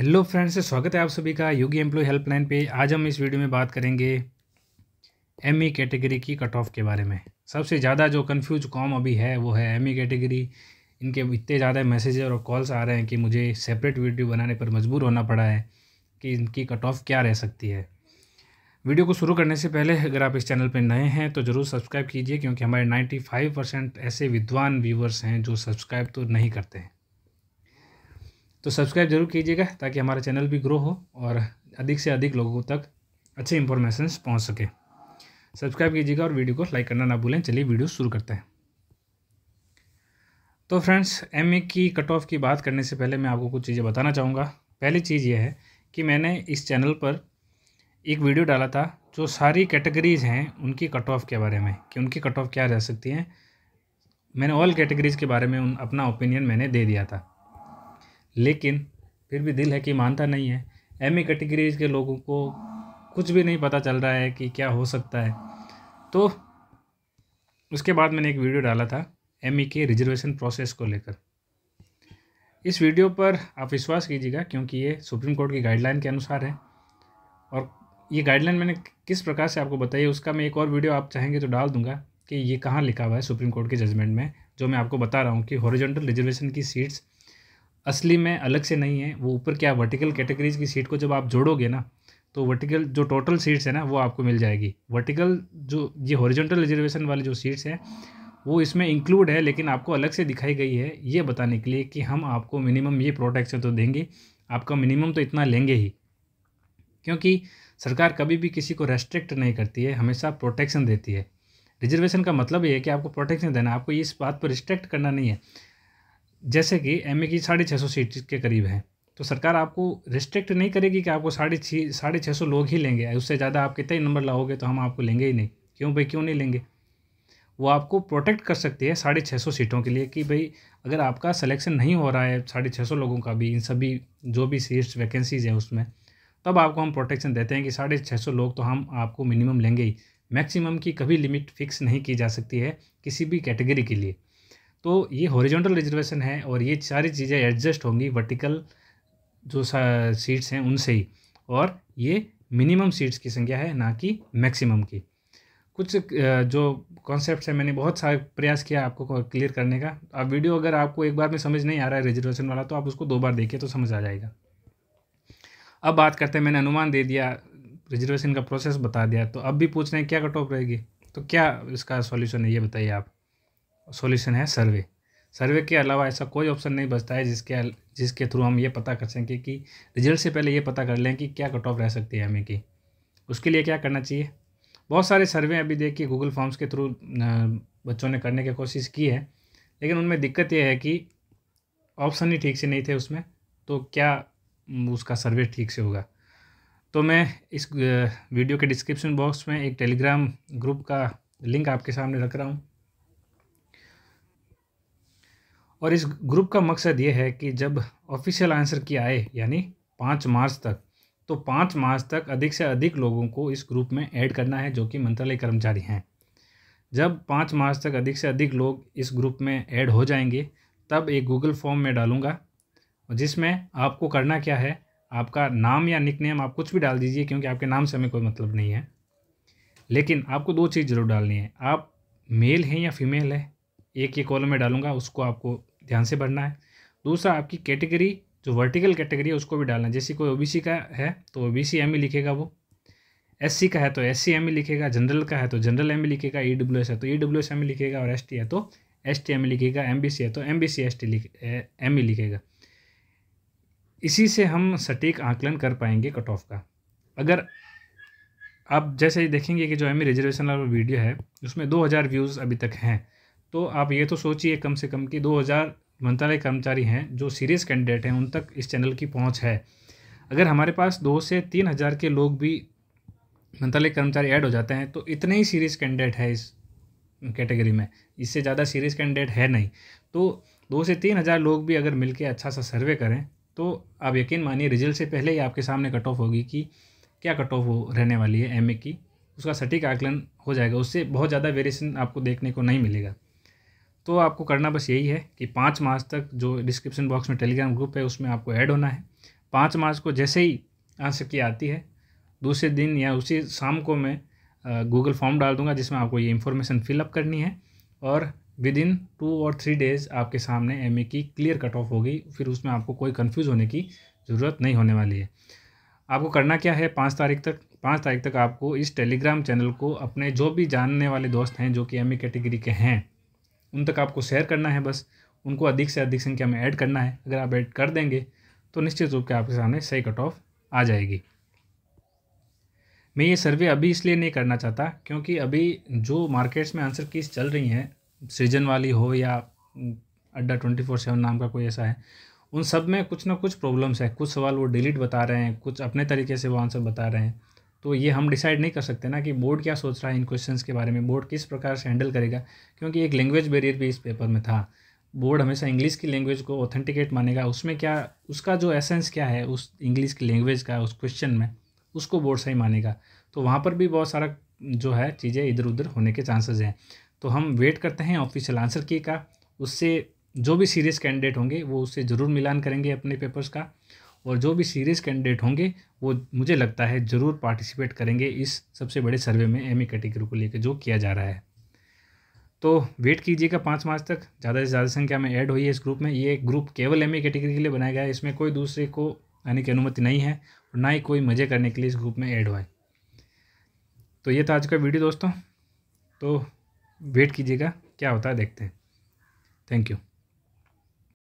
hello friends स्वागत है आप सभी का योगी एम्प्लॉय हेल्पलाइन पे आज हम इस वीडियो में बात करेंगे एम ई कैटेगरी की कट ऑफ के बारे में सबसे ज़्यादा जो कन्फ्यूज कॉम अभी है वो है एम ई कैटेगरी इनके इतने ज़्यादा मैसेज और कॉल्स आ रहे हैं कि मुझे सेपरेट वीडियो बनाने पर मजबूर होना पड़ा है कि इनकी कट ऑफ क्या रह सकती है वीडियो को शुरू करने से पहले अगर आप इस चैनल पर नए हैं तो ज़रूर सब्सक्राइब कीजिए क्योंकि हमारे नाइन्टी परसेंट ऐसे विद्वान व्यूवर्स हैं जो सब्सक्राइब तो नहीं करते हैं तो सब्सक्राइब जरूर कीजिएगा ताकि हमारा चैनल भी ग्रो हो और अधिक से अधिक लोगों तक अच्छे इन्फॉर्मेशन पहुँच सके सब्सक्राइब कीजिएगा और वीडियो को लाइक करना ना भूलें चलिए वीडियो शुरू करते हैं तो फ्रेंड्स एम की कट ऑफ की बात करने से पहले मैं आपको कुछ चीज़ें बताना चाहूँगा पहली चीज़ यह है कि मैंने इस चैनल पर एक वीडियो डाला था जो सारी कैटेगरीज़ हैं उनकी कट ऑफ के बारे में कि उनकी कट ऑफ क्या रह सकती हैं मैंने ऑल कैटेगरीज़ के बारे में उन अपना ओपिनियन मैंने दे दिया था लेकिन फिर भी दिल है कि मानता नहीं है एम ई कैटेगरीज के लोगों को कुछ भी नहीं पता चल रहा है कि क्या हो सकता है तो उसके बाद मैंने एक वीडियो डाला था एम ई के रिजर्वेशन प्रोसेस को लेकर इस वीडियो पर आप विश्वास कीजिएगा क्योंकि ये सुप्रीम कोर्ट की गाइडलाइन के अनुसार है और ये गाइडलाइन मैंने किस प्रकार से आपको बताई उसका मैं एक और वीडियो आप चाहेंगे तो डाल दूंगा कि ये कहाँ लिखा हुआ है सुप्रीम कोर्ट के जजमेंट में जो मैं आपको बता रहा हूँ कि हॉरिजेंटल रिजर्वेशन की सीट्स असली में अलग से नहीं है वो ऊपर क्या वर्टिकल कैटेगरीज की सीट को जब आप जोड़ोगे ना तो वर्टिकल जो टोटल सीट्स है ना वो आपको मिल जाएगी वर्टिकल जो ये हॉरिजॉन्टल रिजर्वेशन वाली जो सीट्स हैं वो इसमें इंक्लूड है लेकिन आपको अलग से दिखाई गई है ये बताने के लिए कि हम आपको मिनिमम ये प्रोटेक्शन तो देंगे आपका मिनिमम तो इतना लेंगे ही क्योंकि सरकार कभी भी किसी को रेस्ट्रिक्ट नहीं करती है हमेशा प्रोटेक्शन देती है रिजर्वेशन का मतलब ये है कि आपको प्रोटेक्शन देना आपको इस बात पर रिस्ट्रिक्ट करना नहीं है जैसे कि एम की साढ़े छः सौ सीट के करीब है तो सरकार आपको रिस्ट्रिक्ट नहीं करेगी कि आपको साढ़े छः साढ़े छः सौ लोग ही लेंगे उससे ज़्यादा आप कितने नंबर लाओगे तो हम आपको लेंगे ही नहीं क्यों भाई क्यों नहीं लेंगे वो आपको प्रोटेक्ट कर सकती है साढ़े छः सौ सीटों के लिए कि भाई अगर आपका सिलेक्शन नहीं हो रहा है साढ़े छः सौ लोगों का भी इन सभी जो भी सीट्स वैकेंसीज़ हैं उसमें तब आपको हम प्रोटेक्शन देते हैं कि साढ़े छः सौ लोग तो हम आपको मिनिमम लेंगे ही मैक्सिमम की कभी लिमिट फिक्स नहीं की जा सकती है किसी भी कैटेगरी के लिए तो ये हॉरिजॉन्टल रिजर्वेशन है और ये सारी चीज़ें एडजस्ट होंगी वर्टिकल जो सीट्स हैं उनसे ही और ये मिनिमम सीट्स की संख्या है ना कि मैक्सिमम की कुछ जो कॉन्सेप्ट है मैंने बहुत सारे प्रयास किया आपको क्लियर करने का अब वीडियो अगर आपको एक बार में समझ नहीं आ रहा है रिजर्वेशन वाला तो आप उसको दो बार देखिए तो समझ आ जाएगा अब बात करते हैं मैंने अनुमान दे दिया रिजर्वेशन का प्रोसेस बता दिया तो अब भी पूछ रहे हैं क्या कट ऑफ रहेगी तो क्या इसका सॉल्यूशन है ये बताइए आप सॉल्यूशन है सर्वे सर्वे के अलावा ऐसा कोई ऑप्शन नहीं बचता है जिसके जिसके थ्रू हम ये पता कर सकें कि रिजल्ट से पहले ये पता कर लें कि क्या कट ऑफ रह सकती है हमें की उसके लिए क्या करना चाहिए बहुत सारे सर्वे अभी देखिए गूगल फॉर्म्स के थ्रू बच्चों ने करने की कोशिश की है लेकिन उनमें दिक्कत यह है कि ऑप्शन ही ठीक से नहीं थे उसमें तो क्या उसका सर्वे ठीक से होगा तो मैं इस वीडियो के डिस्क्रिप्शन बॉक्स में एक टेलीग्राम ग्रुप का लिंक आपके सामने रख रहा हूँ और इस ग्रुप का मकसद ये है कि जब ऑफिशियल आंसर की आए यानी पाँच मार्च तक तो पाँच मार्च तक अधिक से अधिक लोगों को इस ग्रुप में ऐड करना है जो कि मंत्रालय कर्मचारी हैं जब पाँच मार्च तक अधिक से अधिक लोग इस ग्रुप में ऐड हो जाएंगे तब एक गूगल फॉर्म में डालूंगा जिसमें आपको करना क्या है आपका नाम या निक नेम आप कुछ भी डाल दीजिए क्योंकि आपके नाम से हमें कोई मतलब नहीं है लेकिन आपको दो चीज़ ज़रूर डालनी है आप मेल हैं या फीमेल है एक ये कॉलम में डालूंगा उसको आपको ध्यान से भरना है दूसरा आपकी कैटेगरी जो वर्टिकल कैटेगरी है उसको भी डालना है जैसे कोई ओबीसी का है तो ओबीसी एमई e लिखेगा वो एससी का है तो एस सी एम लिखेगा जनरल का है तो जनरल एम e लिखेगा ई डब्ल्यू एस है तो ई डब्ल्यू एस एम लिखेगा और एस टी है तो एस टी एम लिखेगा एम बी सी है तो M B C S T M E लिखेगा इसी से हम सटीक आकलन कर पाएंगे कट ऑफ का अगर आप जैसे ही देखेंगे कि जो एम रिजर्वेशन e वाला वीडियो है उसमें हजार व्यूज़ अभी तक हैं तो आप ये तो सोचिए कम से कम कि 2000 मंत्रालय कर्मचारी हैं जो सीरियस कैंडिडेट हैं उन तक इस चैनल की पहुंच है अगर हमारे पास दो से तीन हज़ार के लोग भी मंत्रालय कर्मचारी ऐड हो जाते हैं तो इतने ही सीरियस कैंडिडेट है इस कैटेगरी में इससे ज़्यादा सीरियस कैंडिडेट है नहीं तो दो से तीन हज़ार लोग भी अगर मिलके अच्छा सा सर्वे करें तो आप यकीन मानिए रिजल्ट से पहले ही आपके सामने कट ऑफ होगी कि क्या कट ऑफ हो रहने वाली है एम की उसका सटीक आकलन हो जाएगा उससे बहुत ज़्यादा वेरिएशन आपको देखने को नहीं मिलेगा तो आपको करना बस यही है कि पाँच मार्च तक जो डिस्क्रिप्शन बॉक्स में टेलीग्राम ग्रुप है उसमें आपको ऐड होना है पाँच मार्च को जैसे ही आंसर की आती है दूसरे दिन या उसी शाम को मैं गूगल फॉर्म डाल दूंगा जिसमें आपको ये इन्फॉर्मेशन फिलअप करनी है और विद इन टू और थ्री डेज़ आपके सामने एम की क्लियर कट ऑफ होगी फिर उसमें आपको कोई कन्फ्यूज़ होने की ज़रूरत नहीं होने वाली है आपको करना क्या है पाँच तारीख तक पाँच तारीख तक आपको इस टेलीग्राम चैनल को अपने जो भी जानने वाले दोस्त हैं जो कि एम कैटेगरी के हैं उन तक आपको शेयर करना है बस उनको अधिक से अधिक संख्या में ऐड करना है अगर आप ऐड कर देंगे तो निश्चित रूप से आपके सामने सही कट ऑफ आ जाएगी मैं ये सर्वे अभी इसलिए नहीं करना चाहता क्योंकि अभी जो मार्केट्स में आंसर कीस चल रही हैं सीजन वाली हो या अड्डा ट्वेंटी फोर सेवन नाम का कोई ऐसा है उन सब में कुछ ना कुछ प्रॉब्लम्स है कुछ सवाल वो डिलीट बता रहे हैं कुछ अपने तरीके से वो आंसर बता रहे हैं तो ये हम डिसाइड नहीं कर सकते ना कि बोर्ड क्या सोच रहा है इन क्वेश्चन के बारे में बोर्ड किस प्रकार से हैंडल करेगा क्योंकि एक लैंग्वेज बैरियर भी इस पेपर में था बोर्ड हमेशा इंग्लिश की लैंग्वेज को ऑथेंटिकेट मानेगा उसमें क्या उसका जो एसेंस क्या है उस इंग्लिश की लैंग्वेज का उस क्वेश्चन में उसको बोर्ड सही मानेगा तो वहाँ पर भी बहुत सारा जो है चीज़ें इधर उधर होने के चांसेस हैं तो हम वेट करते हैं ऑफिशियल आंसर की का उससे जो भी सीरियस कैंडिडेट होंगे वो उससे ज़रूर मिलान करेंगे अपने पेपर्स का और जो भी सीरियस कैंडिडेट होंगे वो मुझे लगता है ज़रूर पार्टिसिपेट करेंगे इस सबसे बड़े सर्वे में एम कैटेगरी को लेकर जो किया जा रहा है तो वेट कीजिएगा पाँच मार्च तक ज़्यादा से ज़्यादा संख्या में ऐड हुई है इस ग्रुप में ये ग्रुप केवल एम कैटेगरी के लिए बनाया गया है इसमें कोई दूसरे को आने की अनुमति नहीं है और ना ही कोई मज़े करने के लिए इस ग्रुप में ऐड हुआ है तो ये था आज का वीडियो दोस्तों तो वेट कीजिएगा क्या होता है देखते हैं थैंक यू